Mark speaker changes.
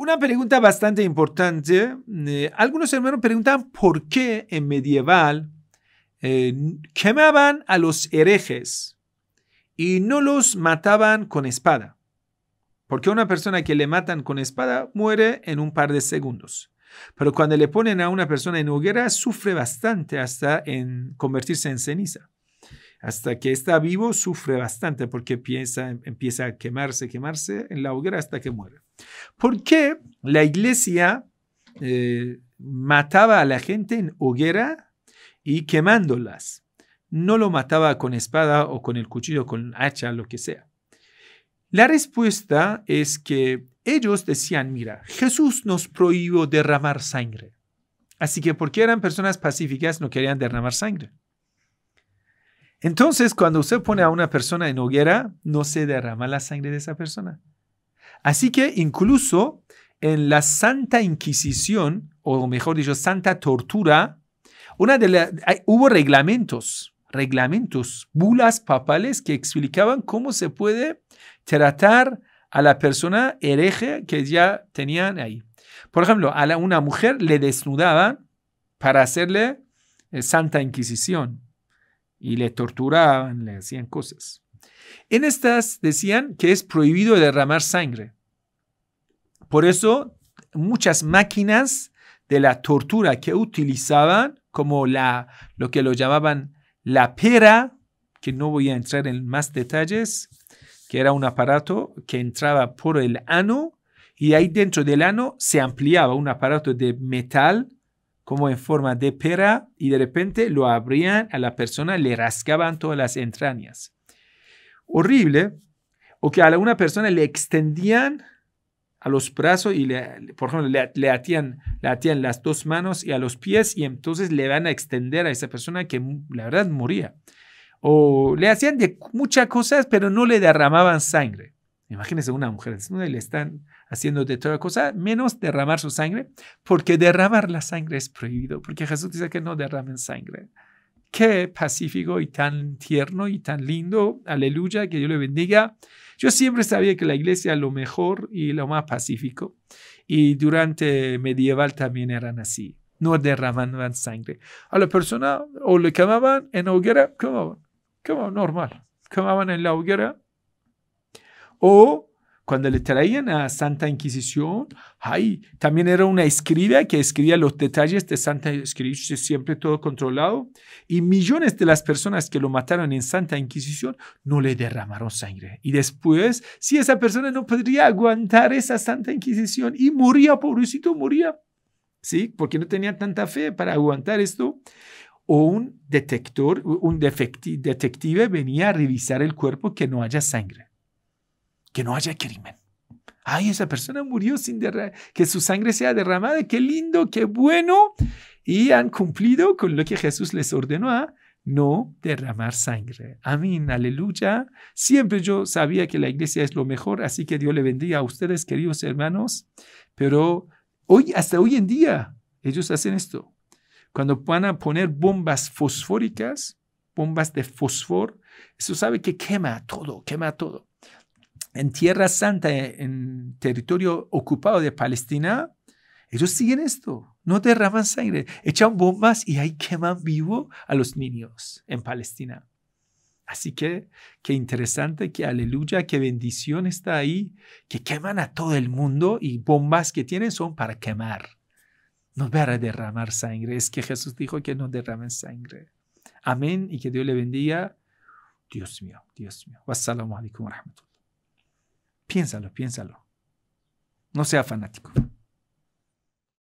Speaker 1: Una pregunta bastante importante. Eh, algunos hermanos preguntan por qué en medieval eh, quemaban a los herejes y no los mataban con espada. Porque una persona que le matan con espada muere en un par de segundos. Pero cuando le ponen a una persona en hoguera, sufre bastante hasta en convertirse en ceniza. Hasta que está vivo, sufre bastante porque piensa, empieza a quemarse, quemarse en la hoguera hasta que muere. ¿Por qué la iglesia eh, mataba a la gente en hoguera y quemándolas? No lo mataba con espada o con el cuchillo, con hacha, lo que sea. La respuesta es que ellos decían, mira, Jesús nos prohibió derramar sangre. Así que porque eran personas pacíficas no querían derramar sangre. Entonces, cuando usted pone a una persona en hoguera, no se derrama la sangre de esa persona. Así que incluso en la Santa Inquisición, o mejor dicho, Santa Tortura, hubo reglamentos, reglamentos, bulas papales que explicaban cómo se puede tratar a la persona hereje que ya tenían ahí. Por ejemplo, a una mujer le desnudaban para hacerle eh, Santa Inquisición y le torturaban, le hacían cosas. En estas decían que es prohibido derramar sangre. Por eso muchas máquinas de la tortura que utilizaban, como la, lo que lo llamaban la pera, que no voy a entrar en más detalles, que era un aparato que entraba por el ano y ahí dentro del ano se ampliaba un aparato de metal como en forma de pera y de repente lo abrían a la persona, le rascaban todas las entrañas horrible o que a alguna persona le extendían a los brazos y, le, por ejemplo, le, atían, atían las dos manos y a los pies y entonces le van a extender a esa persona que la verdad moría. O le hacían de muchas cosas, pero no le derramaban sangre. Imagínense una mujer le están haciendo de toda cosa, menos derramar su sangre, porque derramar la sangre es prohibido, porque Jesús dice que no derramen sangre qué pacífico y tan tierno y tan lindo. Aleluya, que Dios le bendiga. Yo siempre sabía que la iglesia es lo mejor y lo más pacífico. Y durante medieval también eran así. No derramaban sangre. A la persona o le quemaban en la hoguera, como normal. Quemaban en la hoguera. O cuando le traían a Santa Inquisición, ay, también era una escriba que escribía los detalles de Santa Inquisición, siempre todo controlado, y millones de las personas que lo mataron en Santa Inquisición no le derramaron sangre. Y después, si esa persona no podría aguantar esa Santa Inquisición y moría, pobrecito, moría, ¿sí? Porque no tenía tanta fe para aguantar esto. O un detector, un detective venía a revisar el cuerpo que no haya sangre que no haya crimen. Ay, esa persona murió sin que su sangre sea derramada. Qué lindo, qué bueno. Y han cumplido con lo que Jesús les ordenó no derramar sangre. Amén, aleluya. Siempre yo sabía que la iglesia es lo mejor, así que Dios le bendiga a ustedes, queridos hermanos. Pero hoy, hasta hoy en día, ellos hacen esto. Cuando van a poner bombas fosfóricas, bombas de fosfor. eso sabe que quema todo, quema todo en Tierra Santa, en territorio ocupado de Palestina, ellos siguen esto, no derraman sangre, echan bombas y ahí queman vivo a los niños en Palestina. Así que qué interesante, que aleluya, qué bendición está ahí, que queman a todo el mundo y bombas que tienen son para quemar, no para derramar sangre. Es que Jesús dijo que no derramen sangre. Amén y que Dios le bendiga. Dios mío, Dios mío. Wassalamu alaikum wa Piénsalo, piénsalo. No sea fanático.